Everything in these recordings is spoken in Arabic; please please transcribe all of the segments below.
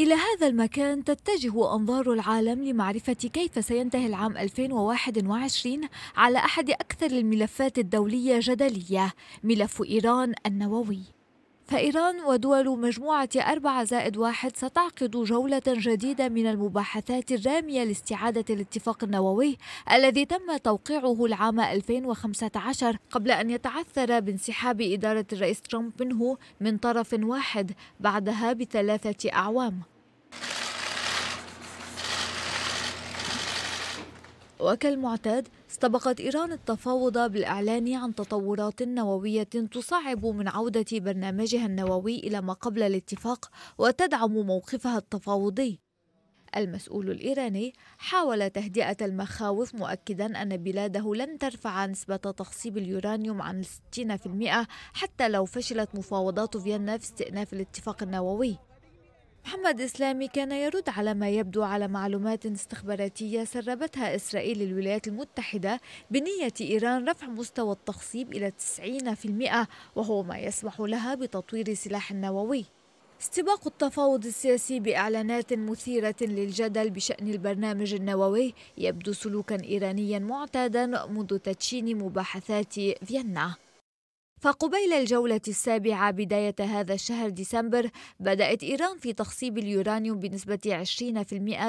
إلى هذا المكان تتجه أنظار العالم لمعرفة كيف سينتهي العام 2021 على أحد أكثر الملفات الدولية جدلية ملف إيران النووي فإيران ودول مجموعة أربعة زائد واحد ستعقد جولة جديدة من المباحثات الرامية لاستعادة الاتفاق النووي الذي تم توقيعه العام 2015 قبل أن يتعثر بانسحاب إدارة الرئيس ترامب منه من طرف واحد بعدها بثلاثة أعوام وكالمعتاد استبقت إيران التفاوض بالإعلان عن تطورات نووية تصعب من عودة برنامجها النووي إلى ما قبل الاتفاق وتدعم موقفها التفاوضي المسؤول الإيراني حاول تهدئة المخاوف مؤكدا أن بلاده لن ترفع نسبة تخصيب اليورانيوم عن 60% حتى لو فشلت مفاوضات فيينا في استئناف الاتفاق النووي محمد إسلامي كان يرد على ما يبدو على معلومات استخباراتية سربتها إسرائيل للولايات المتحدة بنية إيران رفع مستوى التخصيب إلى 90% وهو ما يسمح لها بتطوير سلاح نووي استباق التفاوض السياسي بإعلانات مثيرة للجدل بشأن البرنامج النووي يبدو سلوكا إيرانيا معتادا منذ تدشين مباحثات فيينا فقبيل الجولة السابعة بداية هذا الشهر ديسمبر بدأت إيران في تخصيب اليورانيوم بنسبة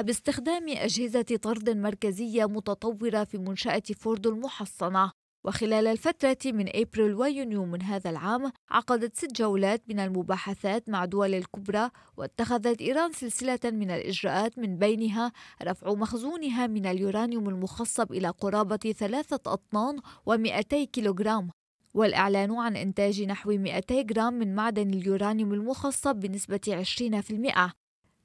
20% باستخدام أجهزة طرد مركزية متطورة في منشأة فورد المحصنة وخلال الفترة من أبريل ويونيو من هذا العام عقدت ست جولات من المباحثات مع دول الكبرى واتخذت إيران سلسلة من الإجراءات من بينها رفع مخزونها من اليورانيوم المخصب إلى قرابة ثلاثة أطنان و200 كيلوغرام والإعلان عن إنتاج نحو 200 جرام من معدن اليورانيوم المخصب بنسبة 20%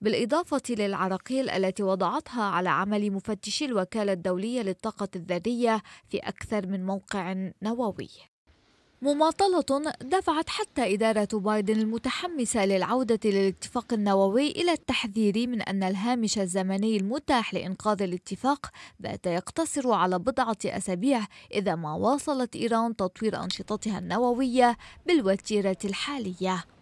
بالإضافة للعراقيل التي وضعتها على عمل مفتشي الوكالة الدولية للطاقة الذرية في أكثر من موقع نووي مماطلة دفعت حتى إدارة بايدن المتحمسة للعودة للاتفاق النووي إلى التحذير من أن الهامش الزمني المتاح لإنقاذ الاتفاق بات يقتصر على بضعة أسابيع إذا ما واصلت إيران تطوير أنشطتها النووية بالوتيرة الحالية